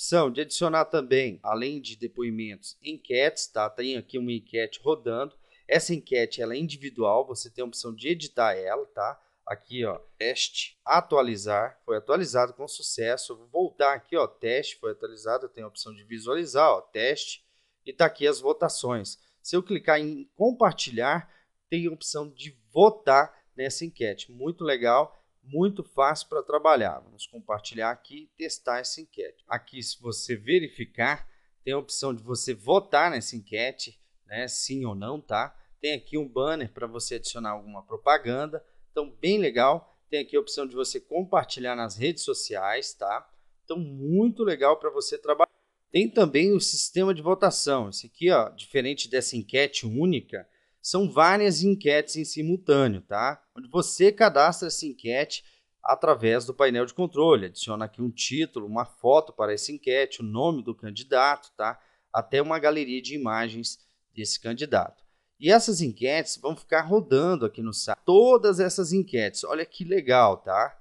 opção de adicionar também, além de depoimentos, enquetes, tá? Tem aqui uma enquete rodando. Essa enquete ela é individual, você tem a opção de editar ela, tá? Aqui, ó, teste, atualizar, foi atualizado com sucesso. Vou voltar aqui, ó, teste, foi atualizado, tem a opção de visualizar, ó, teste, e tá aqui as votações. Se eu clicar em compartilhar, tem a opção de votar nessa enquete. Muito legal muito fácil para trabalhar. Vamos compartilhar aqui e testar essa enquete. Aqui, se você verificar, tem a opção de você votar nessa enquete, né? Sim ou não, tá? Tem aqui um banner para você adicionar alguma propaganda. Então, bem legal. Tem aqui a opção de você compartilhar nas redes sociais, tá? Então, muito legal para você trabalhar. Tem também o sistema de votação. Esse aqui, ó, diferente dessa enquete única, são várias enquetes em simultâneo, tá? Onde você cadastra essa enquete através do painel de controle, adiciona aqui um título, uma foto para essa enquete, o nome do candidato, tá? Até uma galeria de imagens desse candidato. E essas enquetes vão ficar rodando aqui no site. Todas essas enquetes, olha que legal, tá?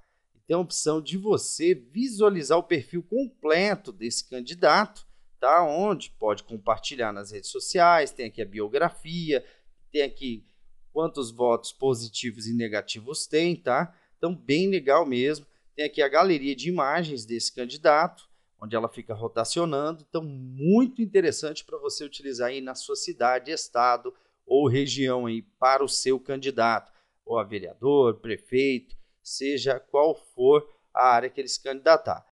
Tem a opção de você visualizar o perfil completo desse candidato, tá? Onde pode compartilhar nas redes sociais, tem aqui a biografia, tem aqui quantos votos positivos e negativos tem, tá? Então, bem legal mesmo. Tem aqui a galeria de imagens desse candidato, onde ela fica rotacionando. Então, muito interessante para você utilizar aí na sua cidade, estado ou região aí para o seu candidato, ou a vereador, prefeito, seja qual for a área que ele se candidatar.